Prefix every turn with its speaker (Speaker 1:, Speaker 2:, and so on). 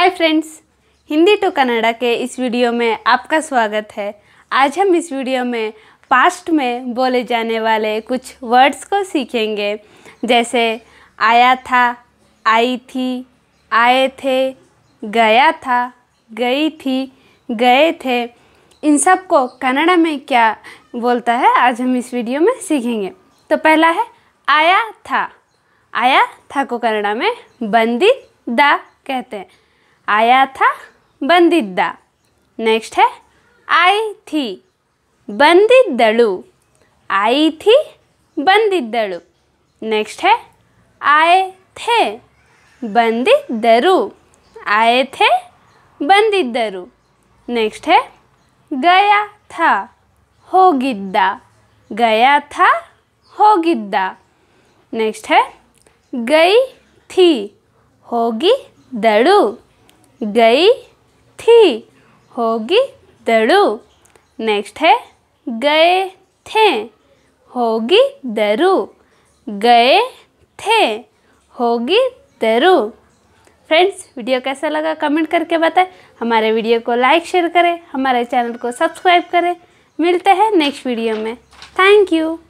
Speaker 1: hi friends Hindi to Kannada के इस video में आपका स्वागत है आज हम इस वीडियो में पास्ट में बोले जाने वाले कुछ वर्ड्स को सीखेंगे जैसे आया था आई थी आए थे गया था गई थी गए थे इन सब को कन्नड़ा में क्या बोलता है आज हम इस वीडियो में सीखेंगे तो पहला है आया था आया था को कन्नड़ा में बंदी दा कहते हैं आया था बंदिद्दा नेक्स्ट है आई थी बंदिद्दळु आई थी बंदिद्दळु नेक्स्ट है आए थे बंदिद्दरु आए थे बंदिद्दरु नेक्स्ट है गया था ಹೋಗಿದ್ದ ಗಯಾ ಥಾ ಹೋಗಿದ್ದ ನೆಕ್ಸ್ಟ್ ಹೈ ಗೈ ಥಿ ಹೋಗಿದ್ದಳು गई थी होगी दड़ू नेक्स्ट है गए थे होगी दरू गए थे होगी दरू फ्रेंड्स वीडियो कैसा लगा कमेंट करके बताएं हमारे वीडियो को लाइक शेयर करें हमारे चैनल को सब्सक्राइब करें मिलते हैं नेक्स्ट वीडियो में थैंक यू